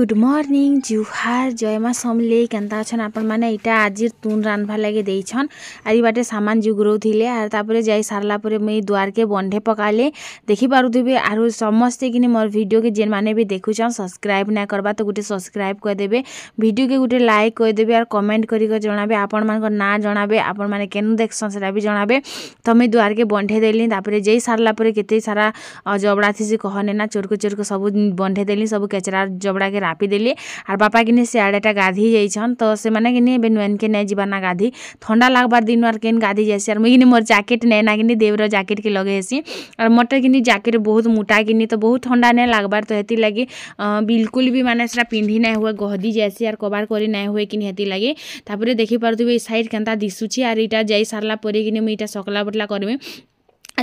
good morning জুহার জয় মা সমলে Kenta অছন আপন মানে এটা আজির তুন রান্ধবার লাগে দেইছন আর এই বাটে সামান জুগুরো থিলে আর তারপরে যাই সারলা পরে মুই দুয়ারকে বন্ধে পকালে দেখি পারুথিবে আর সমস্তে কিনি মোর ভিডিওকে যেন মানে বি দেখুছন সবসক্রাইব না করবা তো গোটে সবসক্রাইব করেদেবে ভিডিওকে গোটে লাইক করেদেবে আর কমেন্ট করি জনাবে আপন মানক না জনাবে আপন মানে কেন দেখছন সেটা বি জনাবে তো মুই দুয়ারকে বন্ধে দেলি তারপরে যাই সারলা পরে কেতে সারা জবড়া থিসি কহনে না চোরকো চোরকো সব বন্ধে দেলি সব কেচরা জবড়াকে नापी देली आर बापा किनि सियाड़ेटा गाधी जाइछन तो से माने किनि बे नुएन के नै जिबाना गाधी ठंडा लागबार दिन वार केन गाधी जैसे आर मुइ किनि मोर जैकेट नै ना किनि देवरो जैकेट के लगे हेसी आर मटे किनि जैकेट बहुत मोटा किनि तो बहुत ठंडा नै लागबार तो हेती लागि बिल्कुल भी माने सरा पिंधी नै हुए गहदी जैसे आर कबार करी नै हुए किनि हेती लागि तापर देखि परदुबे साइड केनता दिसुची आर इटा जाई सारला परे किनि मुइ इटा सकला बटला करबे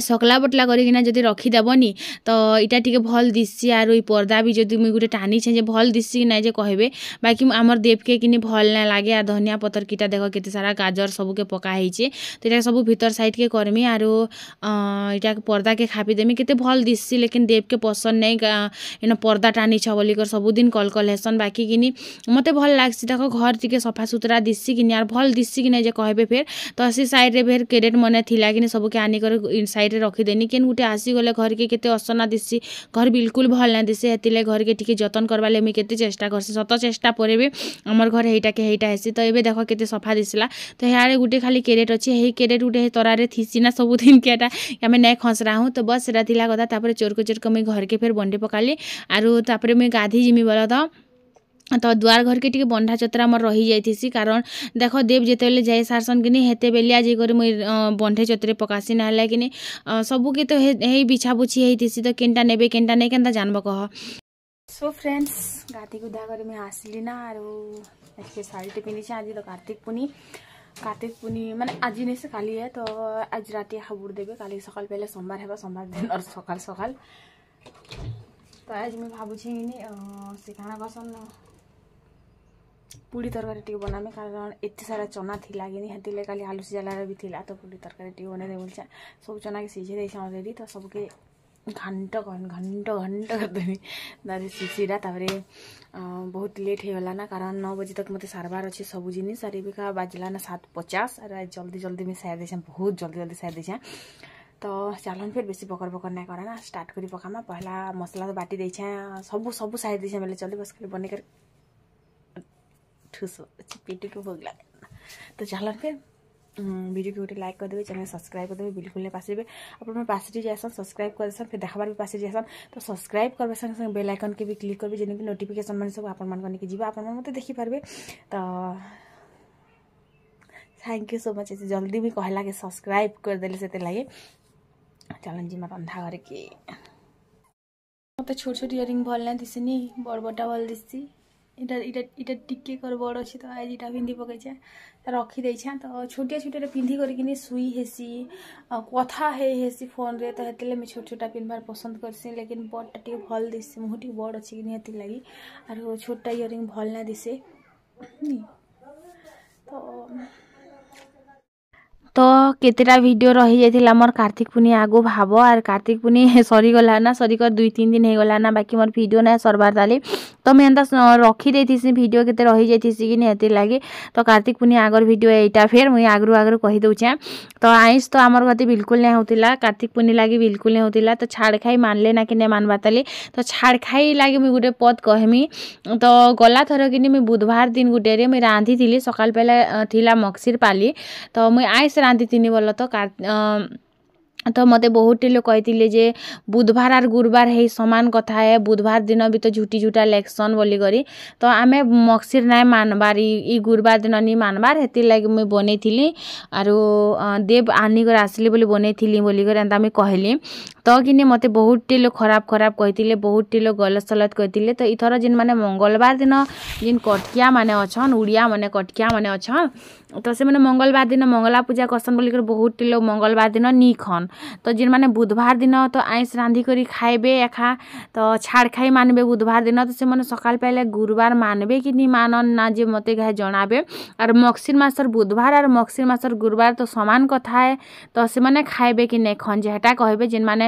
সকলা শকলা করি করিকিনা যদি রখিদেবনি তো এটা টিকে ভল দিশি আর ওই পর্দা বি যদি মুই গোটে টানিছে যে ভল দিশি না যে কহবে বাকি আমার দেবকে কিনি ভল না লাগে আর ধনিয়া পতর কিটা দেখো কেতে সারা গাজর সবুকে পকা হয়েছে তো এটা সবু ভিতর সাইড কে করমি আর এটা পর্দাকে খাপি দেমি কেতে ভল দিশি লেকিন দেবকে পছন্দ নাই ইন পর্দা টানিছ বলিকর সবুদিন কল কল হেসন বাকি কিনি মতে ভল লাগছি দেখো ঘর টিকে সফা সুতরা দিশি কিনি আর ভল দিশি কিনা যে কহবে ফের তো সে রে ফের কেডেট মনে থিলা কিনি সবুকে আনি আনিকর সাইড ସାଇଡ଼୍ରେ ରଖିଦେନି କେନ୍ ଗୁଟେ ଆସିଗଲେ ଘର୍କେ କେତେ ଅସନା ଦିଶ୍ସି ଘର୍ ବିଲ୍କୁଲ୍ ଭଲ୍ ନାଇଁ ଦିଶେ ହେଥିର୍ଲାଗି ଘର୍କେ ଟିକେ ଯତନ୍ କର୍ବାର୍ ଲାଗି ମୁଇଁ କେତେ ଚେଷ୍ଟା କର୍ସି ସତ ଚେଷ୍ଟା ପରେ ବି ଆମର୍ ଘରେ ହେଇଟାକେ ହେଇଟା ହେସି ତ ଏବେ ଦେଖ କେତେ ସଫା ଦିଶ୍ଲା ତ ହେଆଡ଼େ ଗୁଟେ ଖାଲି କେରେଟ୍ ଅଛି ହେଇ କେରେଟ୍ ଗୁଟେ ହେ ତରାରେ ଥିସି ନା ସବୁଦିନ୍କେ ଏଟା ଆମେ ନାଇଁ ଖସ୍ରାହୁଁ ତ ବସ୍ ସେଟା ଥିଲା କଥା ତାପରେ ଚୋର୍କୁ ଚୋର୍କୁ ମୁଇଁ ଘର୍କେ ଫେର୍ ବଣ୍ଡି ପକାଲି ଆରୁ ତାପରେ ମୁଇଁ ଗାଧି ଯିମି ବୋଲ ତ ତ ଦୁଆର ଘରକେ ଟିକେ ବନ୍ଧା ଚତରା ମୋର ରହିଯାଇଥିସି କାରଣ ଦେଖ ଦେବ ଯେତେବେଳେ ଯାଇ ସାରସନ୍ କିନି ହେତେ ବେଲି ଆଜି କରି ମୁଇଁ ବନ୍ଧେ ଚତରେ ପକାସି ନହେଲେ କିନି ସବୁକି ତ ହେଇ ବିଛାବୁଛି ହେଇଥିସି ତ କେନ୍ଟା ନେବେ କେନ୍ଟା ନେଇ କେନ୍ତା ଜାନ୍ବ କହ ସୋ ଫ୍ରେଣ୍ଡସ୍ ଗାଧି ଗୁଧା କରି ମୁଇଁ ଆସିଲି ନା ଆରୁ ଏତିକି ଶାଢ଼ୀଟେ ପିନ୍ଧିଛି ଆଜି ତ କାର୍ତ୍ତିକ ପୁନି କାର୍ତ୍ତିକ ପୁନି ମାନେ ଆଜି ନେଇ ସେ କାଲି ଏ ତ ଆଜି ରାତି ହାବୁଡ଼ ଦେବେ କାଲି ସକାଲ ପହେଲେ ସୋମବାର ହେବ ସୋମବାର ଦିନ ସକାଳ ସକାଳ ତ ଆଜି ମୁଇଁ ଭାବୁଛି କିନି ସେ କାଣା କରସନ୍ ପୁଡ଼ି ତରକାରୀ ଟିକେ ବନାମି କାରଣ ଏତେ ସାରା ଚନା ଥିଲା କିନି ହେଥିର୍ଲେ କାଲି ଆଲୁ ସିଝାଲାରେ ବି ଥିଲା ତ ପୁଡ଼ି ତରକାରୀ ଟିକେ ବନେଇ ଦେଇ ବୋଲଛେ ସବୁ ଚନାକେ ସିଝେଇ ଦେଇଛେ ଅଲରେଡ଼ି ତ ସବୁକେ ଘଣ୍ଟ ଘଣ୍ଟ ଘଣ୍ଟ କରିଦେବି ତାପରେ ସିଝିଟା ତାପରେ ବହୁତ ଲେଟ୍ ହେଇଗଲା ନା କାରଣ ନଅ ବଜେ ତକ୍ ମୋତେ ସାରବାର ଅଛି ସବୁ ଜିନିଷ ଆର୍ ଏବେକା ବାଜିଲା ନା ସାତ ପଚାଶ ଆର୍ ଜଲ୍ଦି ଜଲ୍ଦି ମୁଇଁ ସାରି ଦେଇଛେଁ ବହୁତ ଜଲ୍ଦି ଜଲ୍ଦି ସାରି ଦେଇଛେଁ তো চালন ফের বেশি বকর বকর নাই করা না স্টার্ট করে পকামা পহলা মশলা তো বাটি দিয়েছে সবু সবু সাইড দিয়েছে বেলে চলে বস করে বনে করে ठुस पेटी को भोग लगा तो चल फिर वीडियो को गोटे लाइक करदे चैनल सब्सक्राइब करदे बिल्कुल नहीं पासबे आप पास जैसन सब्सक्राइब कर देसन फिर देखार भी पास जैसन तो सब्सक्राइब करबे संगे संगे बेल आइकन के भी क्लिक करबे जेने नोटिफिकेसन मान सब आपण मान के जीवा आपण मते देखि पारबे तो थैंक यू सो मच ऐसे जल्दी भी कहला के सब्सक्राइब कर देले सेते लागे चलन जी मा रंधा घर के मते छोट छोट इयरिंग भल ना दिसनी बड़बटा भल दिससी এটা এটা এটা ଟିକେ କର ବଡ଼ ଅଛି ତ ଆଜି ଏଇଟା ପିନ୍ଧି ପକେଇଛେ ରଖିଦେଇଛେ ତ ଛୋଟିଆ ଛୋଟିଆଟା ପିନ୍ଧି କରିକିନି ଶୁଇ ହେସି ଆଉ କଥା ହେଇ ହେସି ଫୋନ୍ରେ ତ ହେଥିର୍ଲାଗି ମୁଇଁ ଛୋଟ ଛୋଟା ପିନ୍ଧବାର୍ ପସନ୍ଦ କର୍ସି ଲେକିନ୍ ବଡ଼ଟା ଟିକେ ଭଲ୍ ଦିସି ମୁହଁ ଟିକେ ବଡ଼ ଅଛି କି ନିହାତି ଲାଗି ଆରୁ ଛୋଟଟା ଇୟରିଂ ଭଲ୍ ନା ଦିଶେ ତ କେତେଟା ଭିଡ଼ିଓ ରହିଯାଇଥିଲା ମୋର କାର୍ତ୍ତିକ ପୂର୍ଣ୍ଣିମା ଆଗକୁ ଭାବ ଆର୍ କାର୍ତ୍ତିକ ପୂର୍ଣ୍ଣିମା ସରିଗଲା ନା ସରିକରି ଦୁଇ ତିନି ଦିନ ହେଇଗଲା ନା ବାକି ମୋର ଭିଡ଼ିଓ ନାଇଁ ସର୍ବାର୍ ତାଲି ତ ମୁଇଁ ଏନ୍ତା ରଖିଦେଇଥିସି ଭିଡ଼ିଓ କେତେ ରହିଯାଇଥିସି କି ନାଇଁ ହେଥିର୍ଲାଗି ତ କାର୍ତ୍ତିକ ପୂର୍ଣ୍ଣିମା ଆଗର ଭିଡ଼ିଓ ଏଇଟା ଫେର୍ ମୁଇଁ ଆଗରୁ ଆଗରୁ କହିଦେଉଛେଁ ତ ଆଇଁଷ ତ ଆମର ଗତି ବିଲକୁଲ ନାଇଁ ହେଉଥିଲା କାର୍ତ୍ତିକ ପୂର୍ଣ୍ଣିମା ଲାଗି ବିଲକୁଲ ନାଇଁ ହେଉଥିଲା ତ ଛାଡ଼ ଖାଇ ମାନିଲେ ନା କି ନାଇଁ ମାନ୍ବା ତାଲି ତ ଛାଡ଼ ଖାଇ ଲାଗି ମୁଇଁ ଗୋଟେ ପଦ କହମି ତ ଗଲା ଥର କିନି ମୁଇଁ ବୁଧବାର ଦିନ ଗୋଟେରେ ମୁଇଁ ରାନ୍ଧିଥିଲି ସକାଳ ବେଲେ ଥିଲା ମକ୍ସିର ପାଲି ତ ମୁଇଁ ଆଇଁଷ ରାନ୍ଧିଥିଲି ବୋଲ ତ ତ ମୋତେ ବହୁତଟି ଲୋକ୍ କହିଥିଲେ ଯେ ବୁଧବାର୍ ଆର୍ ଗୁରୁବାର୍ ହେଇ ସମାନ୍ କଥା ଏ ବୁଧବାର୍ ଦିନ ବି ତ ଝୁଟି ଝୁଟା ଲେଖ୍ସନ୍ ବୋଲିକରି ତ ଆମେ ମକ୍ସିର୍ ନାଇଁ ମାନ୍ବାର୍ ଇ ଇ ଗୁରୁବାର୍ ଦିନ ନି ମାନ୍ବାର୍ ହେଥିର୍ଲାଗି ମୁଇଁ ବନେଇଥିଲି ଆରୁ ଦେବ୍ ଆନିକରି ଆସିଲେ ବୋଲି ବନେଇଥିଲି ବୋଲିକରି ଏନ୍ତା ମୁଇଁ କହେଲି ତ କିନି ମୋତେ ବହୁତଟି ଲୋକ ଖରାପ ଖରାପ କହିଥିଲେ ବହୁତଟି ଲୋକ ଗଲତ ସଲତ କହିଥିଲେ ତ ଇଥର ଯେନ୍ମାନେ ମଙ୍ଗଲବାର ଦିନ ଯେନ୍ କଟକିଆମାନେ ଅଛନ୍ ଓଡ଼ିଆମାନେ କଟକିଆମାନେ ଅଛନ୍ ତ ସେମାନେ ମଙ୍ଗଲବାର ଦିନ ମଙ୍ଗଳା ପୂଜା କରସନ୍ ବୋଲିକରି ବହୁତଟି ଲୋକ ମଙ୍ଗଲବାର ଦିନ ନି ଖନ୍ ତ ଯେନ୍ମାନେ ବୁଧବାର ଦିନ ତ ଆଇଁଷ ରାନ୍ଧିକରି ଖାଇବେ ଏଖା ତ ଛାଡ଼ ଖାଇ ମାନିବେ ବୁଧବାର ଦିନ ତ ସେମାନେ ସକାଳ ପାଇଲେ ଗୁରୁବାର ମାନିବେ କି ନି ମାନନ୍ ନା ଯେ ମୋତେ କାହା ଜଣାବେ ଆର୍ ମକ୍ସିର୍ ମାସର ବୁଧବାର ଆର୍ ମକ୍ସିର୍ ମାସର ଗୁରୁବାର ତ ସମାନ କଥା ଏ ତ ସେମାନେ ଖାଇବେ କି ନାଇଁ ଖନ୍ ଯେ ହେଟା କହିବେ ଯେନ୍ମାନେ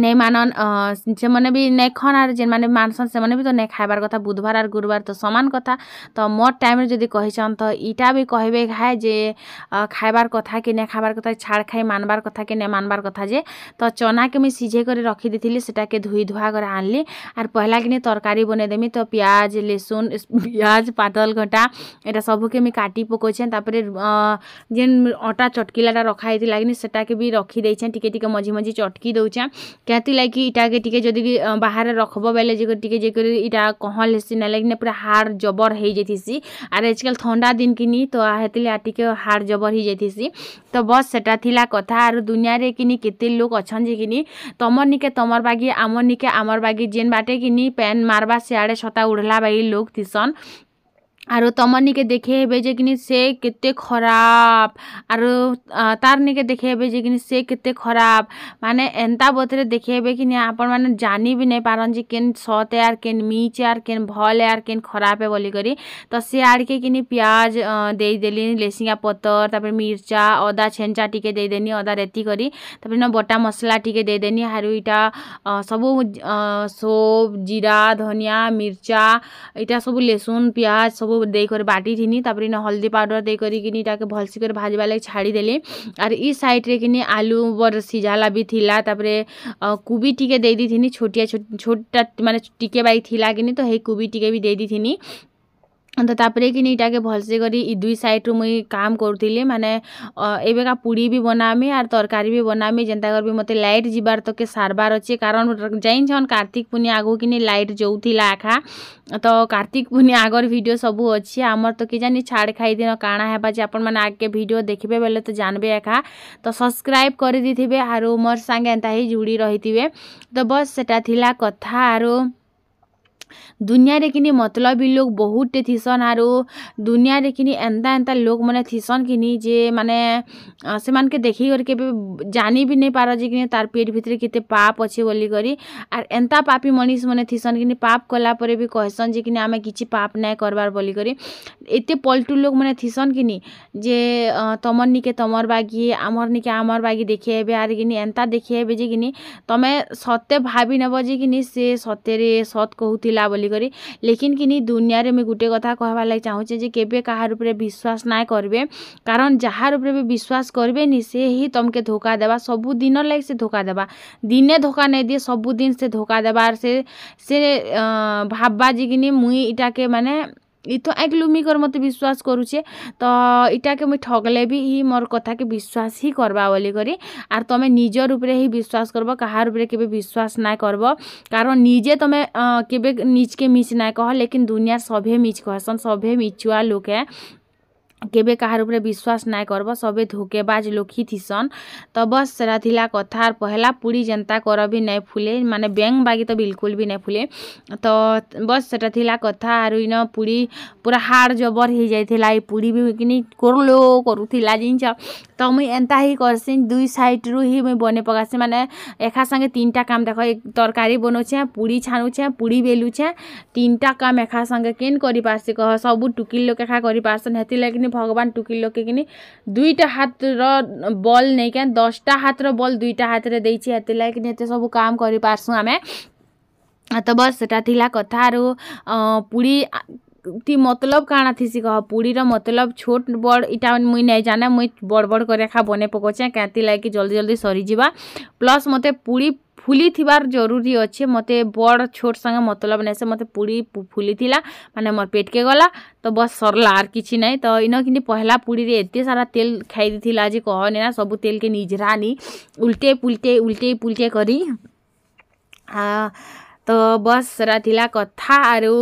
ନେଇ ମାନନ୍ ସେମାନେ ବି ନେଇ ଖନ୍ ଆର୍ ଯେନ୍ମାନେ ମାନସନ୍ ସେମାନେ ବି ତ ନେଇ ଖାଇବାର୍ କଥା ବୁଧବାର ଆର୍ ଗୁରୁବାର ତ ସମାନ କଥା ତ ମୋର୍ ଟାଇମ୍ରେ ଯଦି କହିଛନ୍ ତ ଇଟା ବି କହିବେ ଘାଏ ଯେ ଖାଇବାର୍ କଥା କି ନେଇ ଖାଇବାର୍ କଥା ଛାଡ଼ ଖାଇ ମାନବାର୍ କଥା କି ନେଇ ମାନବାର୍ କଥା ଯେ ତ ଚନାକେ ମୁଇଁ ସିଝେଇ କରି ରଖିଦେଇଥିଲି ସେଟାକେ ଧୁଇ ଧୁଆ କରି ଆଣିଲି ଆର୍ ପହିଲା କିନି ତରକାରୀ ବନେଇଦେମି ତ ପିଆଜ ଲେସୁନ୍ ପିଆଜ ପାତଲଘଟା ଏଇଟା ସବୁକେ ମୁଇଁ କାଟି ପକଉଛେଁ ତାପରେ ଯେନ୍ ଅଟା ଚଟକିଲାଟା ରଖା ହେଇଥିଲା କିନି ସେଟାକେ ବି ରଖିଦେଇଛେଁ ଟିକେ ଟିକେ ମଝି ମଝି ଚଟକି ଦଉଛେଁ କେଥି ଲାଗି ଇଟାକେ ଟିକେ ଯଦି ବାହାରେ ରଖ୍ବ ବେଲେ ଯେ ଟିକେ ଯେକରି ଇଟା କହଁଲ୍ ହେସି ନାଇଁ ଲାଗିନା ପୁରା ହାଡ଼୍ ଜବର୍ ହେଇଯାଇଥିସି ଆର୍ ଆଜିକାଲ୍ ଥଣ୍ଡା ଦିନ୍ କିନି ତ ହେଥିର୍ ଲାଗି ଟିକେ ହାଡ଼୍ ଜବର୍ ହେଇଯାଇଥିସି ତ ବସ୍ ସେଟା ଥିଲା କଥା ଆରୁ ଦୁନିଆରେ କିନି କେତେ ଲୋକ୍ ଅଛନ୍ ଯେ କିନି ତମର୍ ନିକେ ତମର୍ ବାଗି ଆମର୍ ନିକେ ଆମର୍ ବାଗି ଯେନ୍ ବାଟେ କିନି ପେନ୍ ମାର୍ବା ସିଆଡ଼େ ଛତା ଉଢ଼୍ଲା ବାଗି ଲୋକ୍ ଥିସନ୍ আরও তোমার নিকে দেখে হেবে যে কিনি সে কেতে খরাপ আরও তার নিকে দেখে হেবে যে কিনি সে কেতে খরাপ মানে এন্তা বতরে দেখে হেবে কিনি আপন মানে জানি বি নাই পারন যে কেন সতে আর কেন মিচে আর কেন ভলে আর কেন খরাপে বলি করি তো সে আড়কে কিনি পিঁয়াজ দেই দেলি লেসিঙ্গা পতর তারপরে মির্চা অদা ছেঞ্চা টিকে দেই দেনি অদা রেতি করি তারপরে ন বটা মশলা টিকে দেই দেনি আর ইটা সবু সোপ জিরা ধনিয়া মির্চা এটা সবু লেসুন পিঁয়াজ সবু ଦେଇକରି ବାଟିଥିନି ତାପରେ ଇନ ହଳଦୀ ପାଉଡ଼ର୍ ଦେଇକରିକିନି ଇଟାକେ ଭଲ୍ସେ କରି ଭାଜ୍ବା ଲାଗି ଛାଡ଼ିଦେଲି ଆର୍ ଇ ସାଇଡ଼୍ରେ କିନି ଆଲୁ ବର୍ ସିଝାଲା ବି ଥିଲା ତାପରେ କୁବି ଟିକେ ଦେଇ ଦେଇଥିନି ଛୋଟିଆ ଛୋଟ୍ଟା ମାନେ ଟିକେ ବାଇକ୍ ଥିଲା କିନି ତ ହେଇ କୁବି ଟିକେ ବି ଦେଇ ଦେଇଥିନି ତ ତା'ପରେ କିନି ଇଟାକେ ଭଲ୍ସେ କରି ଇ ଦୁଇ ସାଇଡ଼୍ରୁ ମୁଇଁ କାମ୍ କରୁଥିଲି ମାନେ ଏବେକା ପୁଡ଼ି ବି ବନାମି ଆର୍ ତରକାରୀ ବି ବନାମି ଯେନ୍ତା କରିବି ମୋତେ ଲାଇଟ୍ ଯିବାର୍ ତକେ ସାରବାର୍ ଅଛି କାରଣ ଜାଣିଛନ୍ କାର୍ତ୍ତିକ ପୂର୍ଣ୍ଣିମା ଆଗକୁ କିନି ଲାଇଟ୍ ଯଉଥିଲା ଏଖା ତ କାର୍ତ୍ତିକ ପୂର୍ଣ୍ଣିମା ଆଗର୍ ଭିଡ଼ିଓ ସବୁ ଅଛି ଆମର ତ କେଜାନି ଛାଡ଼ ଖାଇ ଦିନ କାଣା ହେବା ଯେ ଆପଣମାନେ ଆଗକେ ଭିଡ଼ିଓ ଦେଖିବେ ବେଲେ ତ ଜାଣିବେ ଏଖା ତ ସବସ୍କ୍ରାଇବ୍ କରିଦେଇଥିବେ ଆରୁ ମୋର ସାଙ୍ଗେ ଏନ୍ତା ହିଁ ଯୁଡ଼ି ରହିଥିବେ ତ ବସ୍ ସେଟା ଥିଲା କଥା ଆରୁ ଦୁନିଆରେ କିନି ମତଲବୀ ଲୋକ୍ ବହୁତ୍ଟେ ଥିସନ୍ ଆରୁ ଦୁନିଆରେ କିନି ଏନ୍ତା ଏନ୍ତା ଲୋକମାନେ ଥିସନ୍ କିନି ଯେ ମାନେ ସେମାନକେ ଦେଖିକରି କେବେ ଜାନି ବି ନେଇ ପାର ଯେ କିନି ତାର୍ ପେଟ୍ ଭିତରେ କେତେ ପାପ୍ ଅଛେ ବୋଲିକରି ଆର୍ ଏନ୍ତା ପାପୀ ମଣିଷମାନେ ଥିସନ୍ କିନି ପାପ୍ କଲା ପରେ ବି କହେସନ୍ ଯେ କିନି ଆମେ କିଛି ପାପ୍ ନାଇଁ କର୍ବାର୍ ବୋଲିକରି ଏତେ ପଲ୍ଟୁ ଲୋକମାନେ ଥିସନ୍ କିନି ଯେ ତମର୍ ନିକେ ତମର୍ ବାଗି ଆମର୍ ନିକେ ଆମର୍ ବାଗି ଦେଖେଇବେ ଆର୍ କିନି ଏନ୍ତା ଦେଖେଇବେ ଯେ କିନି ତମେ ସତେ ଭାବି ନେବ ଯେ କିନି ସେ ସତେରେ ସତ୍ କହୁଥିଲା थिला बोली करी लेकिन कि दुनिया में मुझे गोटे कथा कहबार लगे चाहे के विश्वास ना करेंगे कारण जहाँ उपरे भी विश्वास करे से ही तुमके धोखा देवा सबुदिन लगे से धोखा देवा दिने धोखा नहीं दिए सबुदिन से धोखा देवार से से भाबा जी कि मुई इटा के मानने ଇ ତ ଏକ୍ ଲୁମି କରି ମୋତେ ବିଶ୍ୱାସ କରୁଛେ ତ ଇଟାକେ ମୁଇଁ ଠଗ୍ଲେ ବି ଇ ମୋର୍ କଥାକେ ବିଶ୍ୱାସ ହିଁ କର୍ବା ବୋଲିକରି ଆର୍ ତମେ ନିଜର୍ ଉପ୍ରେ ହିଁ ବିଶ୍ୱାସ କର୍ବ କାହାର୍ ଉପ୍ରେ କେବେ ବିଶ୍ୱାସ ନାଇଁ କର୍ବ କାରଣ ନିଜେ ତମେ କେବେ ନିଜ୍କେ ମିଛ୍ ନାଇଁ କହ ଲେକିନ୍ ଦୁନିଆର୍ ସଭେ ମିଛ୍ କହେସନ୍ ସଭେ ମିଛୁଆ ଲୋକ୍ ଏ କେବେ କାହାର ଉପରେ ବିଶ୍ୱାସ ନାଇଁ କର୍ବ ସବେ ଧୋକେବାଜ ଲୋକି ଥିସନ୍ ତ ବସ୍ ସେଟା ଥିଲା କଥା ଆର୍ ପହେଲା ପୁଡ଼ି ଯେନ୍ତା କର ବି ନାଇଁ ଫୁଲେ ମାନେ ବ୍ୟାଙ୍କ୍ ବାଗି ତ ବିଲକୁଲ୍ ବି ନାଇଁ ଫୁଲେ ତ ବସ୍ ସେଟା ଥିଲା କଥା ଆରୁ ଇନ ପୁଡ଼ି ପୁରା ହାଡ଼ ଜବର ହେଇଯାଇଥିଲା ଏ ପୁଡ଼ି ବି କିନି କରଲୋ କରୁଥିଲା ଜିନିଷ ତ ମୁଇଁ ଏନ୍ତା ହିଁ କର୍ସି ଦୁଇ ସାଇଡ଼୍ରୁ ହିଁ ମୁଇଁ ବନେଇ ପକାସି ମାନେ ଏକା ସାଙ୍ଗେ ତିନିଟା କାମ୍ ଦେଖ ତରକାରୀ ବନଉଛେଁ ପୁଡ଼ି ଛାଣୁଛେଁ ପୁଡ଼ି ବେଲୁଛେଁ ତିନିଟା କାମ୍ ଏକା ସାଙ୍ଗେ କେନ୍ କରିପାର୍ସି କହ ସବୁ ଟୁକିଲ୍ ଲୋକ୍ ଏକା କରିପାର୍ସନ୍ ହେଥିଲାଗି ভগবান টুকির লোককে কিনি দুইটা হাতর বল নেই কেন দশটা হাতর বল দুইটা হাতরে ଦେଇଛି ହେଥିଲାଗି ଏତେ ସବୁ କାମ କରିପାରସୁଁ ଆମେ ତ ବସ୍ ସେଟା ଥିଲା କଥା ଆରୁ ପୁଡ଼ି ती मतलब काଣା थी कह पुड़ी मतलब छोट बड़ इटा मुई नहीं जाने मुई बड़ बड़ कर खा बने पकोचे कैंती लगे जल्दी जल्दी सरीजा प्लस मते पुड़ी ଫୁଲିଥିବାର ଜରୁରୀ ଅଛେ ମୋତେ ବଡ଼ ଛୋଟ ସାଙ୍ଗେ ମତଲବ ନାଇଁ ସେ ମୋତେ ପୁଡ଼ି ଫୁଲିଥିଲା ମାନେ ମୋର ପେଟକେ ଗଲା ତ ବସ୍ ସରିଲା ଆର୍ କିଛି ନାଇଁ ତ ଇନ କିନ୍ତୁ ପହଲା ପୁଡ଼ିରେ ଏତେ ସାରା ତେଲ ଖାଇ ଦେଇଥିଲା ଯେ କହନି ନା ସବୁ ତେଲକେ ନିଜରାନି ଉଲ୍ଟେଇ ପୁଲ୍ଟେଇ ଉଲ୍ଟେଇ ପୁଲ୍ଟେଇ କରି ତ ବସ୍ ସେଟା ଥିଲା କଥା ଆରୁ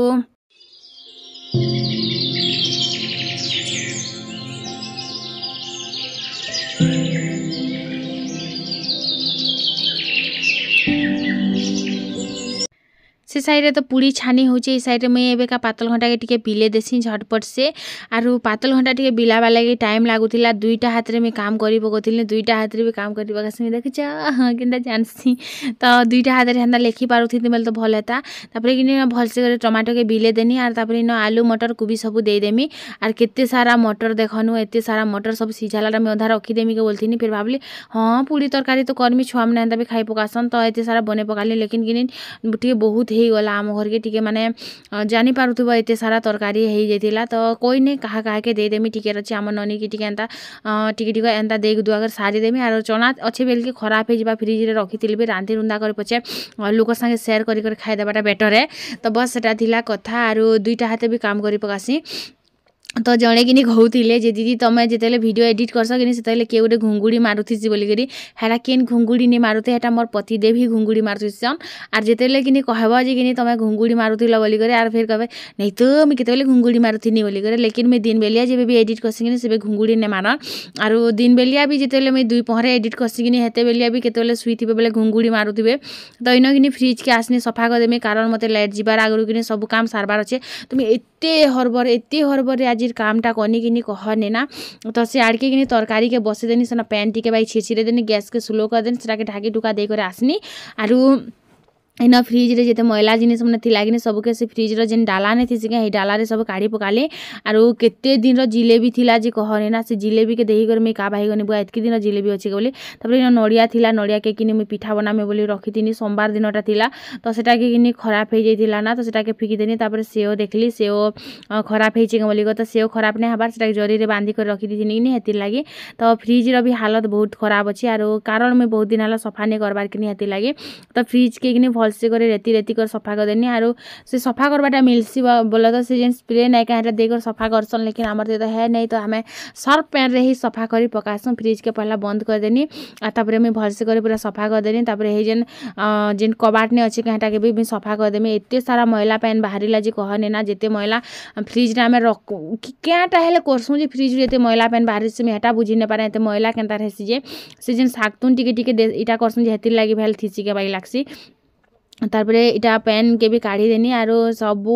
সে সাইডে তো পুড়ি ছানি হচ্ছে এই সাইডে মুই এবেকা পাতল ঘণ্টাকে টিকে বিলে দেসি ঝটপট সে আর পাতল ঘণ্টা টিকে বিলাবা লাগি টাইম লাগুলা দুইটা হাতরে মুই কাম করি পকাউলি দুইটা হাতরে বি কাম করি পকাসি দেখিছ কেনটা জানসি তো দুইটা হাতরে হেন্তা লেখি পারুথিতি বেলে তো ভাল হেতা তাপরে কিনি ভলসে করে টমাটোকে বিলে দেনি আর তাপরে ইন আলু মটর কোবি সবু দেইদেমি আর কেতে সারা মটর দেখনু এতে সারা মটর সব সিঝালাটা মুই অধা রখিদেমি কে বলথিনি ফির ভাবলি হ্যাঁ পুড়ি তরকারি তো করমি ছুয়া মানে হেন্তা বি খাই পকাসন তো এতে সারা বনে পকালি লেকিন কিনি টিকে বহুত হে ହେଇଗଲା ଆମ ଘର୍କେ ଟିକେ ମାନେ ଜାନିପାରୁଥିବ ଏତେ ସାରା ତରକାରୀ ହେଇଯାଇଥିଲା ତ କହିନି କାହା କାହାକେ ଦେଇଦେମି ଟିକେ ଅଛି ଆମ ନନୀକି ଟିକେ ଏନ୍ତା ଟିକେ ଟିକେ ଏନ୍ତା ଦେଇକି ଦୁଆକରି ସାରିଦେମି ଆରୁ ଚଣା ଅଛେ ବେଲିକି ଖରାପ ହେଇଯିବା ଫ୍ରିଜ୍ରେ ରଖିଥିଲି ବି ରାନ୍ଧି ରୁନ୍ଧା କରି ପଛେ ଲୋକ ସାଙ୍ଗେ ସେୟାର କରି କରି ଖାଇଦେବାଟା ବେଟର୍ ଏ ତ ବସ୍ ସେଟା ଥିଲା କଥା ଆରୁ ଦୁଇଟା ହାତେ ବି କାମ କରି ପକାସି ତ ଜଣେ କିନି କହୁଥିଲେ ଯେ ଦିଦି ତମେ ଯେତେବେଳେ ଭିଡ଼ିଓ ଏଡ଼ିଟ୍ କରସ କିନି ସେତେବେଳେ କିଏ ଗୋଟେ ଘୁଙ୍ଗୁଡ଼ି ମାରୁଥିସି ବୋଲିକରି ହେଟା କେନ୍ ଘୁଙ୍ଗୁଡ଼ି ନି ମାରୁଥେ ହେଟା ମୋର ପତିଦେବ ହିଁ ଘୁଙ୍ଗୁଡ଼ି ମାରୁଥିସନ୍ ଆର୍ ଯେତେବେଳେ କିନି କହିବ ଯେ କିନି ତମେ ଘୁଙ୍ଗୁଡ଼ି ମାରୁଥିଲ ବୋଲିକରି ଆର୍ ଫେର୍ କହିବେ ନାଇଁ ତ ମୁଇଁ କେତେବେଳେ ଘୁଙ୍ଗୁଡ଼ି ମାରୁଥିନି ବୋଲିକରି ଲେକିନ୍ ମୁଇଁ ଦିନ ବେଲିଆ ଯେବେ ବି ଏଡ଼ିଟ୍ କରସି ସେବେ ଘୁଙ୍ଗୁଡ଼ି ନେ ମାରନ୍ ଆରୁ ଦିନ ବେଲିଆ ବି ଯେତେବେଳେ ମୁଇଁ ଦୁଇ ପହରେ ଏଡ଼ିଟ୍ କରସି କିନି ହେତେ ବେଲିଆ ବି କେତେବେଳେ ଶୁଇଥିବେ ବେଲେ ଘୁଙ୍ଗୁଡ଼ି ମାରୁଥିବେ ତ ଇନ କିନି ଫ୍ରିଜ୍କେ ଆସିନି ସଫା କରିଦେମି କାରଣ ମୋତେ ଲାଇଟ୍ ଯିବାର ଆଗରୁ କିନି ସବୁ କାମ ସାରବାର ଅଛେ ତୁମେ ଏତେ ହରବର ଏତେ ହର୍ବରେ ଆଜି ଆଜିର୍ କାମ୍ଟା କନି କିନି କହନି ନା ତ ସେ ଆଡ଼କେ କିନି ତରକାରୀକେ ବସେଇ ଦେନି ସେନ ପେନ୍ ଟିକେ ବାଇ ଛିଛିରେ ଦେନି ଗ୍ୟାସ୍କେ ସ୍ଲୋ କରିଦେନି ସେଟାକେ ଢାକି ଢୁକା ଦେଇକରି ଆସନି ଆରୁ ଇନ ଫ୍ରିଜ୍ରେ ଯେତେ ମଇଲା ଜିନିଷ୍ ମାନେ ଥିଲାକିନି ସବୁକେ ସେ ଫ୍ରିଜ୍ର ଯେନ୍ ଡାଲା ନେଇ ଥିସି କାଏଁ ହେ ଡାଲାରେ ସବୁ କାଢ଼ି ପକାଲେ ଆରୁ କେତେ ଦିନର ଜିଲେବି ଥିଲା ଯେ କହନି ନା ସେ ଜିଲେବିକେ ଦେଇକରି ମୁଇଁ କାଁ ଭାବିଗନି ବୁଆ ଏତ୍କି ଦିନ ଜିଲେବି ଅଛେ ବୋଲି ତାପରେ ଇନ ନଡ଼ିଆ ଥିଲା ନଡ଼ିଆକେ କିନି ମୁଇଁ ପିଠା ବନାମି ବୋଲି ରଖିଥିନି ସୋମବାର ଦିନଟା ଥିଲା ତ ସେଟାକେ କିନି ଖରାପ ହେଇଯାଇଥିଲା ନା ତ ସେଟାକେ ଫିକିଦେନି ତାପରେ ସେଓ ଦେଖିଲି ସେଓ ଖରାପ ହେଇଛେ କାଏଁ ବୋଲି ତ ସେଓ ଖରାପ ନାଇଁ ହେବାର୍ ସେଟାକେ ଜରିରେ ବାନ୍ଧିକରି ରଖିଦେଇଥିନି କିନି ହେଥିର୍ଲାଗି ତ ଫ୍ରିଜ୍ର ବି ହାଲତ ବହୁତ ଖରାପ ଅଛେ ଆରୁ କାରଣ ମୁଇଁ ବହୁତ ଦିନ ହେଲା ସଫା ନେଇ କରବାର୍ କିନି ହେଥିର୍ଲାଗି ତ ଫ୍ରିଜ୍କେ କିନି ଭଲ ଭଲସେ କରି ରେତି ରେତି କରି ସଫା କରିଦେନି ଆରୁ ସେ ସଫା କର୍ବାଟା ମିଲ୍ସି ବୋଲେ ତ ସେ ଯେନ୍ ସ୍ପ୍ରେ ନାଇଁ କାଁ ହେଟା ଦେଇକରି ସଫା କରସନ୍ ଲେକିନ୍ ଆମର ତ ହେ ନାଇଁ ତ ଆମେ ସର୍ଫ ପ୍ୟାନ୍ରେ ହିଁ ସଫା କରି ପକାସୁଁ ଫ୍ରିଜ୍କେ ପହିଲା ବନ୍ଦ କରିଦେନି ଆର୍ ତାପରେ ମୁଇଁ ଭଲସେ କରି ପୁରା ସଫା କରିଦେନି ତାପରେ ହେଇ ଯେନ୍ ଯେନ୍ କବାଟନେ ଅଛି କାଁ ହେଟାକେ ବି ମୁଇଁ ସଫା କରିଦେମି ଏତେ ସାରା ମଇଲା ପାଏନ୍ ବାହାରିଲା ଯେ କହନି ନା ଯେତେ ମଇଲା ଫ୍ରିଜ୍ରେ ଆମେ ରଖୁ କେଁଟା ହେଲେ କରସୁଁ ଯେ ଫ୍ରିଜ୍ରୁ ଏତେ ମଇଲା ପାଏନ୍ ବାହାରିସି ମୁଇଁ ହେଟା ବୁଝି ନେପାରେ ଏତେ ମଇଲା କେନ୍ତା ହେସି ଯେ ସେ ଯେନ୍ ଶାଗ୍ ଟିକେ ଟିକେ ଇଟା କରସୁଁ ଯେ ହେତିର୍ ଲାଗି ଭଲ୍ ଥିସି କେ ବାଗି ଲାଗ୍ସି তারপরে এটা প্যান কেবি কাঢ়ি দেনি আর সব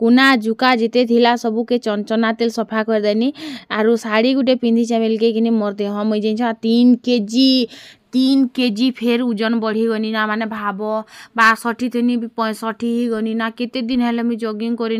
কোনা জুকা জিতে থিলা সব কে চনচনা তেল সফা কর দেনি আর সাড়ি গুটে পিঁধি চমেলকে গনি মোর দে হামই যাইছা 3 কেজি तीन के जी फेर ओजन बढ़िगनी ना मैंने भाव बासठी थेनी पैंसठी ही गनी ना केते दिन हेले जगिंग करी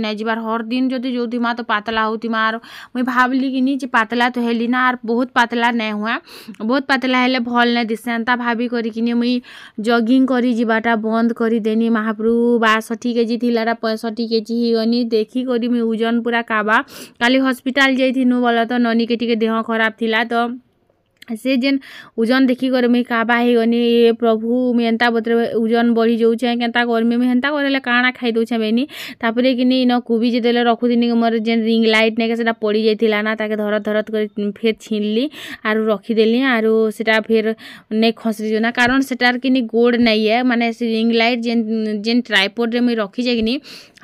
हर दिन जो जो थी तो पतला होतीमा मुई भावली कि नहीं पतला तो हेली ना आर बहुत पतला ना हुआ बहुत पतला हेले भल ना दिसे एंता भावी करी मुई जगिंग करी बंद करदेनी महाप्रभु बासठी के जी थी पैंसठी के जी ही गनी देखी करी ओजन पूरा काबा काली हस्पिटाल जाइनु बोल तो ननी के टिके देह खराब थिला तो ସେ ଯେନ୍ ଓଜନ ଦେଖି କରି ମୁଇଁ କାବା ହେଇଗନି ଏ ପ୍ରଭୁ ମୁଇଁ ଏନ୍ତା ବତରେ ଓଜନ ବଢ଼ି ଯାଉଛେଁ କେନ୍ତା କର୍ମି ମୁଇଁ ହେନ୍ତା କରିଲେ କାଣା ଖାଇ ଦଉଛେଁ ବେନି ତାପରେ କିନି ଇନ କୁବି ଯେତେବେଳେ ରଖୁଥିନି ମୋର ଯେନ୍ ରିଙ୍ଗ ଲାଇଟ୍ ନେଇକେ ସେଟା ପଡ଼ି ଯାଇଥିଲା ନା ତାକେ ଧରତ ଧରତ କରି ଫେର୍ ଛିନ୍ଲି ଆରୁ ରଖିଦେଲି ଆରୁ ସେଟା ଫେର୍ ନେଇ ଖସିଯିବ ନା କାରଣ ସେଟାର କିନି ଗୋଡ଼ ନାଇଁ ଏ ମାନେ ସେ ରିଙ୍ଗ ଲାଇଟ୍ ଯେନ୍ ଯେନ୍ ଟ୍ରାଇପୋଡ଼ରେ ମୁଇଁ ରଖିଛେ କିନି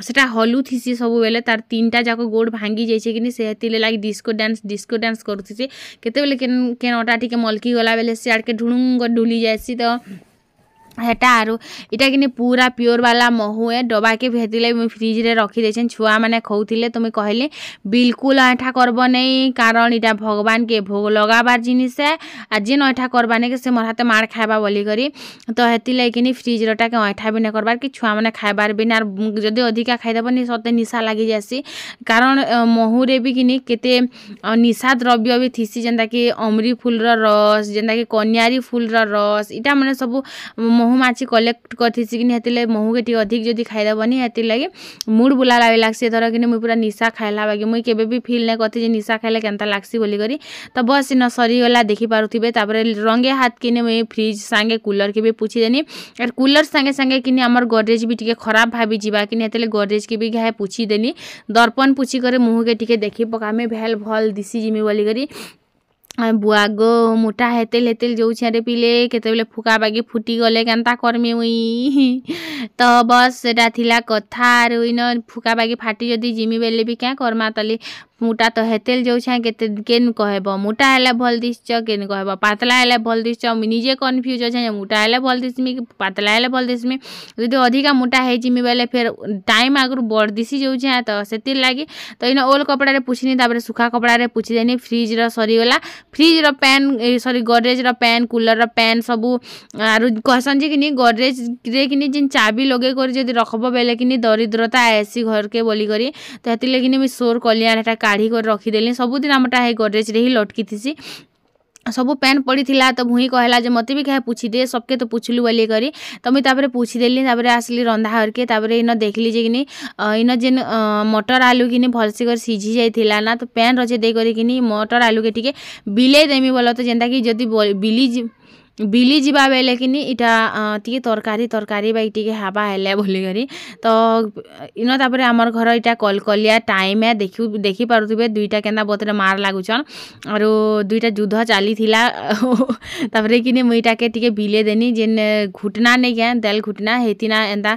ସେଟା ହଲୁଥିସି ସବୁବେଲେ ତାର ତିନିଟା ଯାକ ଗୋଡ଼ ଭାଙ୍ଗି ଯାଇଛେ କିନି ସେଥିର୍ ଲାଗି ଡିସ୍କୋ ଡ୍ୟାନ୍ସ ଡିସ୍କୋ ଡ୍ୟାନ୍ସ କରୁଥିସି କେତେବେଲେ କେନ୍ କେନ୍ ଅଟା टिके मलकी गला बेले सियाड़ के ढुड़ुंग डुली जाएसी तो ହେଟା ଆରୁ ଇଟା କିନି ପୁରା ପିଓର୍ ବାଲା ମହୁ ଏ ଡବାକେ ଭେଦିଲେ ମୁଇଁ ଫ୍ରିଜ୍ରେ ରଖିଦେଇଛେନ୍ ଛୁଆମାନେ ଖଉଥିଲେ ତ ମୁଇଁ କହିଲି ବିଲକୁଲ୍ ଏଠା କରବ ନେଇ କାରଣ ଇଟା ଭଗବାନକେ ଭୋଗ ଲଗାବାର୍ ଜିନିଷ୍ ଏ ଆର୍ ଯେନ୍ ଅଇଁଠା କରବା ନେଇକି ସେ ମୋର୍ ହାତେ ମାଡ଼ ଖାଇବା ବୋଲିକରି ତ ହେଥିର୍ଲାଗି କିନି ଫ୍ରିଜ୍ରଟାକେ ଅଇଁଠା ବି ନାଇଁ କରବାର୍ କି ଛୁଆମାନେ ଖାଇବାର୍ ବି ନାଇଁ ଆର୍ ଯଦି ଅଧିକା ଖାଇଦେବ ନି ସତେ ନିଶା ଲାଗିଯାଏସି କାରଣ ମହୁରେ ବି କିନି କେତେ ନିଶା ଦ୍ରବ୍ୟ ବି ଥିସି ଯେନ୍ତାକି ଅମରି ଫୁଲ୍ର ରସ୍ ଯେନ୍ତାକି କନିଆରୀ ଫୁଲ୍ର ରସ୍ ଇଟା ମାନେ ସବୁ ମହୁ ମାଛି କଲେକ୍ଟ କରିଥିସି କିନି ହେଥିର୍ଲାଗି ମହୁକେ ଟିକେ ଅଧିକ ଯଦି ଖାଇଦେବନି ହେଥିର୍ଲାଗି ମୁଡ଼୍ ବୁଲା ଲାଗି ଲାଗ୍ସି ଏଥର କିନି ମୁଇଁ ପୁରା ନିଶା ଖାଇଲା ବାକି ମୁଇଁ କେବେ ବି ଫିଲ୍ ନାଇଁ କରିଥି ଯେ ନିଶା ଖାଇଲେ କେନ୍ତା ଲାଗ୍ସି ବୋଲିକରି ତ ବସ୍ ଇନ ସରିଗଲା ଦେଖିପାରୁଥିବେ ତାପରେ ରଙ୍ଗେ ହାତ୍ କିନି ମୁଇଁ ଫ୍ରିଜ୍ ସାଙ୍ଗେ କୁଲର୍କେ ବି ପୁଛିଦେନି ଆର୍ କୁଲର୍ ସାଙ୍ଗେ ସାଙ୍ଗେ କିନି ଆମର ଗଡ଼ରେଜ୍ ବି ଟିକେ ଖରାପ ଭାବି ଯିବା କିନି ହେଥିର୍ଲାଗି ଗଡ଼ରେଜ୍କେ ବି ଘାଏ ପୁଛିଦେନି ଦର୍ପଣ ପୁଛିକରି ମୁହୁଁକେ ଟିକେ ଦେଖି ପକାମି ଭେଲ୍ ଭଲ୍ ଦିଶିଯିମି ବୋଲିକରି बुआ गो मोटा हेतेल हेतेल जो छेड़े पीले के फुका बागे फुटी गले केन्ता करमी उई तो बस सेटा थिला कथा आर फुका बागे फाटी जदि जिमी बेले भी क्या करमा तली मोटा तो हेतेल जो छै के केन कहबो मोटा हेले भल दिसच केन कहबो पतला हेले भल दिसच निजे कन्फ्यूज हो छै मोटा हेले भल दिसमी पतला हेले भल दिसमी जदि अधिक मोटा हे जिमी बेले फेर टाइम आगर बड़ दिसी जो छै त सेतिर लागि त इन ओल्ड कपडा रे पुछनी तबरे सुखा कपडा रे पुछि देनी फ्रिज रो सरी गला ଫ୍ରିଜ୍ ର ଫ୍ୟାନ୍ ସରି ଗଡ଼ରେଜ୍ ର ଫ୍ୟାନ୍ କୁଲର୍ ର ଫ୍ୟାନ୍ ସବୁ ଆରୁ କହେସନ୍ ଯେ କିନି ଗଡ଼ରେଜ୍ ରେ କିନି ଯେନ୍ ଚାବି ଲଗେଇ କରି ଯଦି ରଖ୍ବ ବେଲେ କିନି ଦରିଦ୍ରତା ଆଏସି ଘର୍କେ ବୋଲିକରି ତ ହେଥିର୍ ଲାଗି ମୁଇଁ ସୋର୍ କଲି ଆର୍ ହେଟା କାଢ଼ିକରି ରଖିଦେଲି ସବୁଦିନ ଆମର୍ଟା ହେ ଗଡ଼ରେଜ୍ରେ ହିଁ ଲଟ୍କିଥିସି ସବୁ ପେନ୍ ପଡ଼ିଥିଲା ତ ଭୁଇଁ କହିଲା ଯେ ମୋତେ ବି କାହା ପୁଛିଦେ ସବକେ ତ ପୁଛିଲୁ ବୋଲି କରି ତ ମୁଇଁ ତାପରେ ପୁଛିଦେଲି ତାପରେ ଆସିଲି ରନ୍ଧା ଘରକେ ତାପରେ ଇନ ଦେଖିଲି ଯେ କିନି ଇନ ଯେନ୍ ମଟର ଆଲୁ କିନି ଭଲସେ କରି ସିଝି ଯାଇଥିଲା ନା ତ ପେନ୍ ରଚେ ଦେଇକରି କିନି ମଟର ଆଲୁକେ ଟିକେ ବିଲେଇ ଦେମି ବୋଲ ତ ଯେନ୍ତାକି ଯଦି ବିଲି ବିଲିଯିବା ବେଲେ କିନି ଇଟା ଟିକେ ତରକାରୀ ତରକାରୀ ବାକି ଟିକେ ହେବା ହେଲେ ବୋଲିକରି ତ ଇନ ତାପରେ ଆମର ଘର ଇଟା କଲକଲିଆ ଟାଇମ୍ ଦେଖି ଦେଖିପାରୁଥିବେ ଦୁଇଟା କେନ୍ତା ବତରେ ମାର୍ ଲାଗୁଛନ୍ ଆରୁ ଦୁଇଟା ଯୁଦ୍ଧ ଚାଲିଥିଲା ତାପରେ କିନି ମୁଇଁ ଇଟାକେ ଟିକେ ବିଲେ ଦେନି ଯେନ୍ ଘୁଟନା ନେଇ କେଁ ତେଲ ଘୁଟନା ହେଇଥିନା ଏନ୍ତା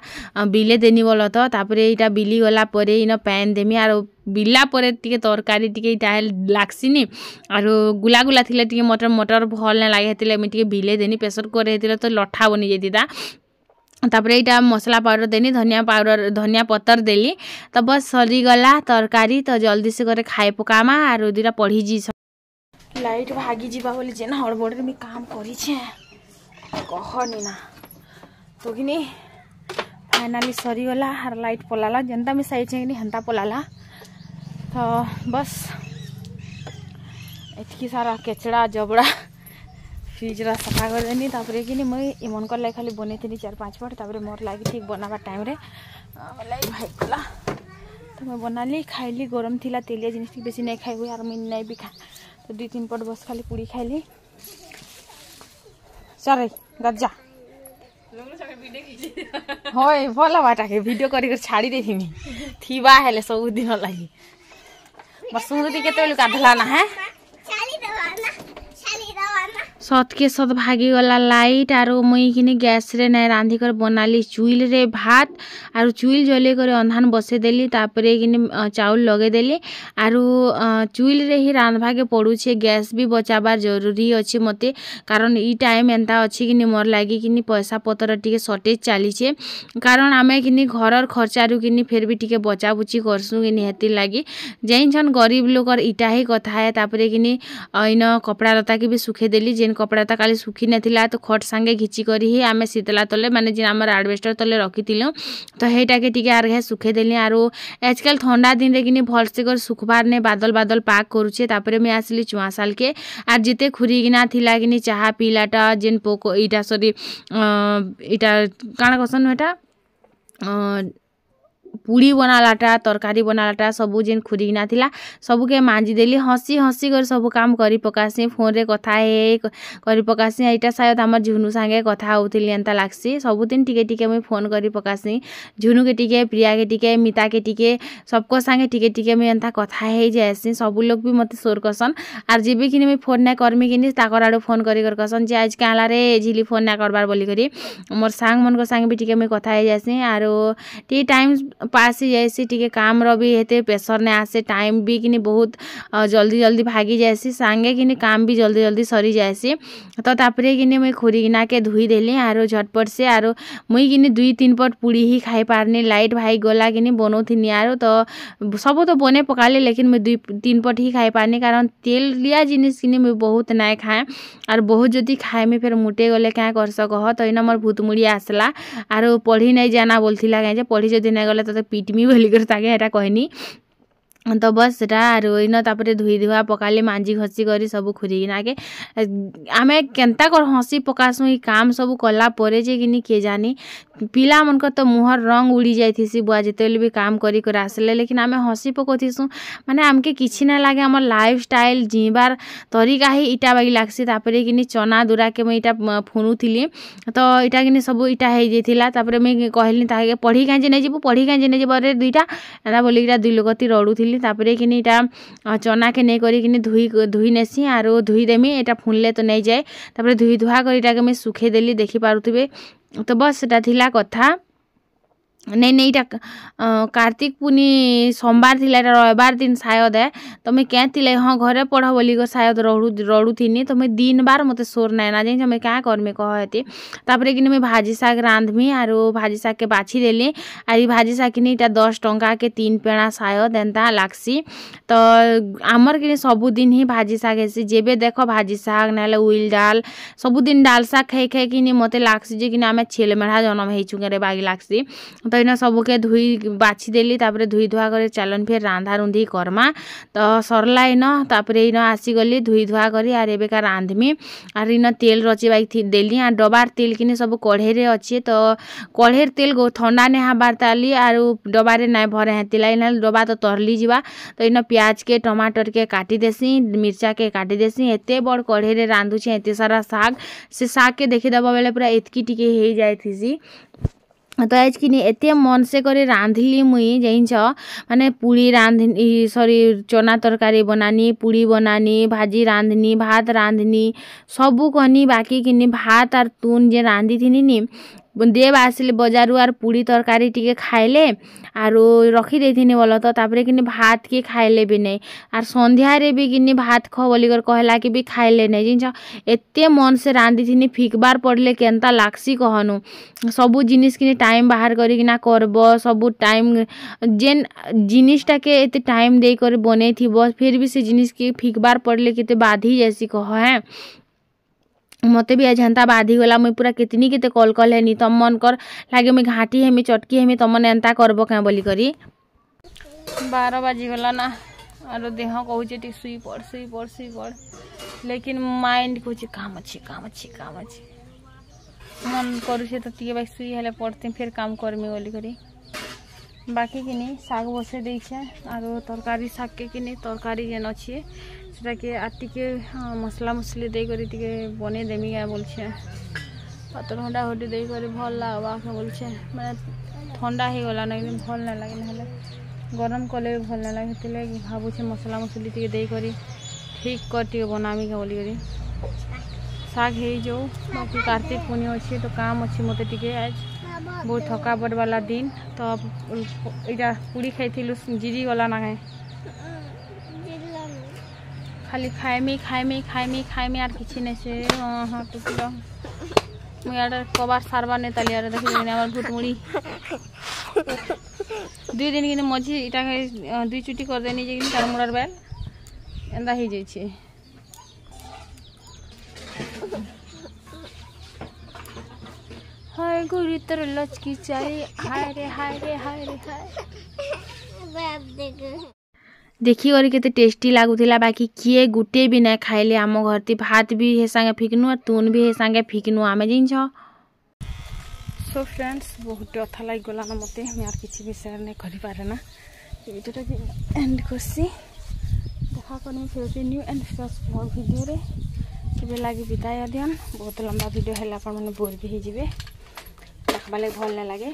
ବିଲେ ଦେନି ବୋଲ ତ ତାପରେ ଇଟା ବିଲି ଗଲା ପରେ ଇନ ପାଏନ୍ ଦେମି ଆରୁ ବିଲା ପରେ ଟିକେ ତରକାରୀ ଟିକେ ଇଟା ଲାଗ୍ସିନି ଆରୁ ଗୁଲା ଗୁଲା ଥିଲେ ଟିକେ ମଟର ମଟର ଭଲ୍ ନାଇଁ ଲାଗେ ହେଥିଲେ ମୁଇଁ ଟିକେ ବିଲେଇ ଦେନି ପ୍ରେସର୍ କୁକର୍ ହେଇଥିଲେ ତ ଲଠା ବନି ଯାଇଥିତା ତାପରେ ଏଇଟା ମସଲା ପାଉଡ଼ର ଦେଲି ଧନିଆ ପାଉଡ଼ର ଧନିଆ ପତର ଦେଲି ତ ବସ୍ ସରିଗଲା ତରକାରୀ ତ ଜଲ୍ଦି ସେ କରି ଖାଇ ପକାମା ଆରୁ ଦୁଇଟା ପଢ଼ିଛି ଲାଇଟ୍ ଭାଗି ଯିବା ବୋଲି ଯେନ୍ ହଡ଼ବଡ଼ରେ ମୁଇଁ କାମ କରିଛେ କହନି ନା তো কিনি ফাইনালি সরিগলা আর লাইট পলালা যেনটা আমি চাইছে কিনি হেনটা পলালা तो बस ये सारा केचड़ा जबड़ा फ्रिज रहा सफा कर देनी तापर कि नहीं मुई ये मन कर खाली बने चार पाँच पट तापर मोर लगे ठीक बनाबा टाइम भाई कला तो मैं बनाली खाइली गरम थिला तेलिया जिन बेसी नै खाइ हुई आर मुझ नै भी खा तो दु तीन पट बस खाली पुड़ी खाइली चल गजा हाँ भल बाटा के भिड कर छाड़ी दे थी हेले सब दिन लगी मोर मसूरी के गाधला ना है সৎকে সৎ ভাগি গলা লাইট আর মুই কিনি গ্যাসরে নাই রাঁধি করে বনালি চুইলরে ভাত আর চুইল জলি করে অন্ধান বসে দেলি তারপরে কিনি চাউল লগে দেলি আর চুইলরে হি রাঁধবাকে পড়ুছে গ্যাস বি বচাবার জরুরি অছে মতে কারণ ই টাইম এন্তা অছে কিনি মোর লাগি কিনি পয়সা পতর টিকে সর্টেজ চালিছে কারণ আমি কিনি ঘরর খরচারু কিনি ফের বি টিকে বচাবুচি করসু কিনি হেতির লাগি জাইছন গরিব লোকর ইটা হি কথা তারপরে কিনি অইন কপড়া লতাকে বি শুখে দেলি যেন কপড়াটা কালি শুখি নেলা তো খট সাঙ্গে ঘিচি করি হি আমি শীতলা তলে মানে যে আমার আডবেস্টর তলে রখিলু তো সেইটাকে টিকি আর ঘে শুখাই দেলি আর আজকাল থা দিনে কিনি ভলসে করে শুখবার নে বাদল বাদল পাক করুছে তাপরে মুই আসলি চুয়াশালকে আর যেতে খুরিকিনা লা কিনি চাহা পিলাটা যেন পোক এইটা সরি এইটা কাଣା কসন এটা ପୁଡ଼ି ବନାଲାଟା ତରକାରୀ ବନାଲାଟା ସବୁ ଯେନ୍ ଖୁରିଗିନା ଥିଲା ସବୁକେ ମାଜିଦେଲି ହସି ହସି କରି ସବୁ କାମ୍ କରି ପକାସି ଫୋନ୍ରେ କଥା ହେଇ ହେଇ କରି ପକାସି ଏଇଟା ସାୟଦ୍ ଆମର୍ ଝୁନୁ ସାଙ୍ଗେ କଥା ହଉଥିଲି ଏନ୍ତା ଲାଗ୍ସି ସବୁଦିନ୍ ଟିକେ ଟିକେ ମୁଇଁ ଫୋନ୍ କରି ପକାସି ଝୁନୁକେ ଟିକେ ପ୍ରିୟାକେ ଟିକେ ମିତାକେ ଟିକେ ସବ୍କର୍ ସାଙ୍ଗେ ଟିକେ ଟିକେ ମୁଇଁ ଏନ୍ତା କଥା ହେଇଯାଏସି ସବୁ ଲୋକ୍ ବି ମତେ ସୋର୍ କର୍ସନ୍ ଆର୍ ଯେବେ କିନି ମୁଇଁ ଫୋନ୍ ନାଇଁ କର୍ମି କିନି ତାକର୍ ଆଡ଼ୁ ଫୋନ୍ କରି କରି କର୍ସନ୍ ଯେ ଆଜ୍ କାଁ ହେଲା ରେ ଝିଲି ଫୋନ୍ ନାଇଁ କର୍ବାର୍ ବୋଲିକରି ମୋର୍ ସାଙ୍ଗମାନଙ୍କ ସାଙ୍ଗେ ବି ଟିକେ ମୁଇଁ କଥା ହେଇଯାଏସି ଆରୁ ଟିକେ ଟାଇମ୍ ପାସ୍ ଯାଏସି ଟିକେ କାମ୍ର ବି ହେତେ ପ୍ରେସର୍ ନାଇଁ ଆସେ ଟାଇମ୍ ବି କିନି ବହୁତ ଜଲ୍ଦି ଜଲ୍ଦି ଭାଗି ଯାଏସି ସାଙ୍ଗେ କିନି କାମ୍ ବି ଜଲ୍ଦି ଜଲ୍ଦି ସରି ଯାଏସି ତ ତାପରେ କିନି ମୁଇଁ ଖୁରିଗିନାକେ ଧୁଇଦେଲି ଆରୁ ଝଟପଟ୍ ସେ ଆରୁ ମୁଇଁ କିନି ଦୁଇ ତିନ୍ ପଟ୍ ପୁଡ଼ି ହିଁ ଖାଇପାରନି ଲାଇଟ୍ ଭାଇ ଗଲା କିନି ବନଉଥିନି ଆରୁ ତ ସବୁ ତ ବନେଇ ପକାଲି ଲେକିନ୍ ମୁଇଁ ଦୁଇ ତିନ୍ ପଟ୍ ହିଁ ଖାଇପାରନି କାରଣ୍ ତେଲିଆ ଜିନିଷ୍ କିନି ମୁଇଁ ବହୁତ ନାଇଁ ଖାଏ ଆର୍ ବହୁତ ଯଦି ଖାଏମି ଫେର୍ ମୁଟେ ଗଲେ କାଁ କର୍ସ କହ ତ ଇନ ମୋର୍ ଭୁତ୍ ମୁଡ଼ି ଆସ୍ଲା ଆରୁ ପଢ଼ି ନାଇଁ ଜାନା ବୋଲିଥିଲା କାଏଁ ଯେ ପଢ଼ି ଯଦି ନାଇଁ ଗଲେ ତତେ পিটমিও বুলি কৈছোঁ তাকে এটা কয়নি ତ ବସ୍ ସେଟା ରୋଇନ ତା'ପରେ ଧୁଇ ଧୁଆ ପକାଲେ ମାଞ୍ଜି ଘଷି କରି ସବୁ ଖୁରିକିନାକେ ଆମେ କେନ୍ତା କରି ହସି ପକାସୁଁ ଇ କାମ୍ ସବୁ କଲା ପରେ ଯେ କିନି କିଏ ଜାନି ପିଲାମାନଙ୍କର ତ ମୁହଁର ରଙ୍ଗ ଉଡ଼ି ଯାଇଥିସି ବୁଆ ଯେତେବେଳେ ବି କାମ୍ କରି କରି ଆସିଲେ ଲେକିନ୍ ଆମେ ହସି ପକଉଥିସୁଁ ମାନେ ଆମକେ କିଛି ନାଇଁ ଲାଗେ ଆମର୍ ଲାଇଫ୍ ଷ୍ଟାଇଲ୍ ଜିଇଁବାର୍ ତରିକା ହିଁ ଇଟା ବାଗି ଲାଗ୍ସି ତା'ପରେ କିନି ଚନା ଦୁରାକେ ମୁଇଁ ଇଟା ଫୁଣୁଥିଲି ତ ଇଟା କିନି ସବୁ ଇଟା ହେଇଯାଇଥିଲା ତା'ପରେ ମୁଇଁ କହିଲି ତାହାକେ ପଢ଼ି କାଁଜି ନେଇଯିବୁ ପଢ଼ି କାଁଜି ନେଇଯିବୁ ଆରେ ଦୁଇଟା ଏନ୍ତା ବୋଲିକିଟା ଦୁଇ ଲୋକତି ରଡ଼ୁଥିଲି ନେଇଥିଲି ତାପରେ କିନି ଇଟା ଚନାକେ ନେଇ କରିକିନି ଧୁଇ ଧୁଇ ନେସି ଆରୁ ଧୁଇଦେମି ଏଇଟା ଫୁଣିଲେ ତ ନେଇଯାଏ ତାପରେ ଧୁଇ ଧୁଆ କରି ଇଟାକେ ମୁଇଁ ଶୁଖେଇଦେଲି ଦେଖିପାରୁଥିବେ ତ ବସ୍ ସେଟା ଥିଲା କଥା ନାଇଁ ନାଇଁ ଇଟା କାର୍ତ୍ତିକ୍ ପୁନି ସୋମବାର୍ ଥିଲା ଇଟା ରବିବାର୍ ଦିନ୍ ଶାୟଦ୍ ଏ ତମେ କେଁ ଥିଲେ ହଁ ଘରେ ପଢ଼ ବୋଲିକରି ଶାୟଦ୍ ରଡ଼ୁଥିନି ତମେ ଦିନ୍ ବାର୍ ମତେ ସୋର୍ ନାଇଁନା ଜାନିଛ ମୁଇଁ କାଁ କର୍ମି କହ ହେତି ତା'ପରେ କିନି ମୁଇଁ ଭାଜି ଶାଗ୍ ରାନ୍ଧ୍ମି ଆରୁ ଭାଜି ଶାଗ୍କେ ବାଛିଦେଲି ଆର୍ ଇ ଭାଜି ଶାଗ୍ କିନି ଇଟା ଦଶ୍ ଟଙ୍କାକେ ତିନ୍ ପେଣା ଶାୟଦ୍ ଏନ୍ତା ଲାଗ୍ସି ତ ଆମର୍ କିନି ସବୁଦିନ୍ ହିଁ ଭାଜି ଶାଗ୍ ହେସି ଯେବେ ଦେଖ ଭାଜି ଶାଗ୍ ନାଇହେଲେ ଉଇଲ୍ ଡାଲ୍ ସବୁଦିନ୍ ଡାଲ୍ ଶାଗ୍ ଖାଇ ଖାଇକିନି ମତେ ଲାଗ୍ସି ଯେ କିନି ଆମେ ଛେଲ୍ ମେଢ଼ା ଜନମ୍ ହେଇଛୁ କେଁରେ ବାଗି ଲାଗ୍ସି ତ ଇନ ସବୁକେ ଧୁଇ ବାଛିଦେଲି ତାପରେ ଧୁଇ ଧୁଆ କରି ଚାଲନ୍ ଫେର୍ ରାନ୍ଧାରୁନ୍ଧି କର୍ମା ତ ସର୍ଲା ଇନ ତାପରେ ଇନ ଆସିଗଲି ଧୁଇ ଧୁଆ କରି ଆର୍ ଏବେକା ରାନ୍ଧ୍ମି ଆର୍ ଇନ ତେଲ୍ ରଚିବାକି ଦେଲି ଆର୍ ଡବାର୍ ତେଲ୍ କିନି ସବୁ କଢ଼େଇରେ ଅଛେ ତ କଢ଼େଇର ତେଲ୍ ଥଣ୍ଡା ନାଇଁ ହେବାର୍ ତାଲି ଆରୁ ଡବାରେ ନାଇଁ ଭରେ ହେଥିଲାଗି ନହେଲେ ଡବା ତ ତରଲି ଯିବା ତ ଇନ ପିଆଜ୍କେ ଟମାଟର୍କେ କାଟିଦେସି ମିର୍ଚାକେ କାଟିଦେସି ଏତେ ବଡ଼୍ କଢ଼େଇରେ ରାନ୍ଧୁଛେ ଏତେ ସାରା ଶାଗ୍ ସେ ଶାଗ୍କେ ଦେଖିଦେବ ବେଲେ ପୁରା ଏତ୍କି ଟିକେ ହେଇଯାଇଥିସି ତ ଆଏଜ୍କିନି ଏତେ ମନସେ କରି ରାନ୍ଧିଲି ମୁଇଁ ଜାନିଛ ମାନେ ପୁଡ଼ି ରାନ୍ଧିନି ସରି ଚନା ତରକାରୀ ବନାନି ପୁଡ଼ି ବନାନି ଭାଜି ରାନ୍ଧିନି ଭାତ ରାନ୍ଧିନି ସବୁ କନି ବାକି କିନି ଭାତ ଆର୍ ତୁନ୍ ଯେ ରାନ୍ଧିଥିନି ନି ଦେବ୍ ଆସିଲେ ବଜାରରୁ ଆର୍ ପୁଡ଼ି ତରକାରୀ ଟିକେ ଖାଇଲେ ଆରୁ ରଖିଦେଇଥିନି ବୋଲ ତ ତା'ପରେ କିନି ଭାତ୍ କେ ଖାଇଲେ ବି ନେଇଁ ଆର୍ ସନ୍ଧ୍ୟାରେ ବି କିନି ଭାତ୍ ଖ ବୋଲିକରି କହିଲା କି ବି ଖାଇଲେ ନେଇଁ ଜାଣିଛ ଏତେ ମନସେ ରାନ୍ଧିଥିନି ଫିକ୍ବାର୍ ପଡ଼ଲେ କେନ୍ତା ଲାଗ୍ସି କହନୁ ସବୁ ଜିନିଷ୍ କିନି ଟାଇମ୍ ବାହାର କରିକିନା କରବ ସବୁ ଟାଇମ୍ ଯେନ୍ ଜିନିଷ୍ଟାକେ ଏତେ ଟାଇମ୍ ଦେଇକରି ବନେଇଥିବ ଫିର୍ ବି ସେ ଜିନିଷ୍କେ ଫିକ୍ବାର୍ ପଡ଼ଲେ କେତେ ବାଧି ଯାଏସି କହ ହେଁ ମୋତେ ବି ଏଝନ୍ତା ବାଧିଗଲା ମୁଇଁ ପୁରା କେତନି କେତେ କଲ୍ କଲ୍ ହେନି ତମମାନଙ୍କର ଲାଗି ମୁଇଁ ଘାଟି ହେମି ଚଟକି ହେମି ତମମାନେ ଏନ୍ତା କରବ କାଁ ବୋଲିକରି ବାର ବାଜିଗଲା ନା ଆରୁ ଦେହ କହୁଛେ ଟିକେ ଶୁଇ ପଡ଼ ଶୁଇ ପଡ଼ ଶୁଇ ପଡ଼ ଲେକିନ୍ ମାଇଣ୍ଡ କହୁଛି କାମ ଅଛି କାମ ଅଛି କାମ ଅଛି ମନ କରୁଛେ ତ ଟିକେ ଭାଇ ଶୁଇ ହେଲେ ପଡ଼ତି ଫେର୍ କାମ କରମି ବୋଲିକରି ବାକି କିନି ଶାଗ ବସେଇ ଦେଇଛେ ଆରୁ ତରକାରୀ ଶାଗକେ କିନି ତରକାରୀ ଯେନ୍ ଅଛେ ସେଟାକେ ଆର୍ ଟିକେ ମସଲା ମସଲି ଦେଇକରି ଟିକେ ବନେଇ ଦେମି କାଁ ବୋଲଛେ ପାତଲ ହଣ୍ଡା ହଟି ଦେଇକରି ଭଲ୍ ଲାଗ୍ବା କାଁ ବୋଲଛେ ମାନେ ଥଣ୍ଡା ହେଇଗଲାନ କିନ୍ତୁ ଭଲ୍ ନାଇଁ ଲାଗେ ହେଲେ ଗରମ କଲେ ବି ଭଲ୍ ନାଇଁ ଲାଗେ ସେଥିଲାଗି ଭାବୁଛେ ମସଲା ମସଲି ଟିକେ ଦେଇକରି ଠିକ୍ କରି ଟିକେ ବନାମି କାଁ ବୋଲିକରି ଶାଗ ହେଇଯାଉ ବାକି କାର୍ତ୍ତିକ ପୁନି ଅଛି ତ କାମ ଅଛି ମୋତେ ଟିକେ ଆଜ୍ ବହୁତ ଥକାବଟ ବାଲା ଦିନ ତ ଏଇଟା ପୁରୀ ଖାଇଥିଲୁ ଜିରି ଗଲା ନା କାଏଁ খালি খাইমি খাইমি খাইমি খাইমি আর কিছু নেছে কবার সারবার নেই তালি আর দেখি আমার ভুটমুড়ি দুই দিন কিন্তু মঝি এটা দুই চুটি করে দেয় নিজে কিন্তু তার মোড়ার বেল এন্দা হয়ে যাইছে হায় গুরি তোর লচকি চাই হায় রে হায় রে হায় রে হায় দেখ ଦେଖିକରି କେତେ ଟେଷ୍ଟି ଲାଗୁଥିଲା ବାକି କିଏ ଗୋଟେ ବି ନାଇଁ ଖାଇଲେ ଆମ ଘରତି ଭାତ ବି ହେ ସାଙ୍ଗେ ଫିକନୁ ଆର୍ ତୁନ୍ ବି ହେ ସାଙ୍ଗେ ଫିକନୁ ଆମେ ଜାଣିଛ ସୋ ଫ୍ରେଣ୍ଡସ୍ ବହୁତ ଅଥା ଲାଗିଗଲାନ ମୋତେ ମୁଁ ଆର୍ କିଛି ବି ସେୟାର ନାଇଁ କରିପାରେ ନା ଏଇଟା ବି ଏଣ୍ଡ କରସି ଦେଖା କରିମି ଫେରି ନ୍ୟୁ ଏଣ୍ଡ ଫ୍ରେସ୍ ଭଲ ଭିଡ଼ିଓରେ କେବେ ଲାଗି ବିଦାୟ ଦିଅନ୍ ବହୁତ ଲମ୍ବା ଭିଡ଼ିଓ ହେଲେ ଆପଣମାନେ ବୋର୍ ବି ହେଇଯିବେ ଦେଖବାର ଲାଗି ଭଲ ନାଇଁ ଲାଗେ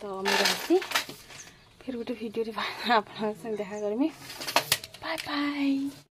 ତ ମୁଁ ରହିଛି ଆଖିରୁ ଗୋଟେ ଭିଡ଼ିଓରେ ଆପଣଙ୍କ ସାଙ୍ଗେ ଦେଖା କରିମି ବାଏ ବାଏ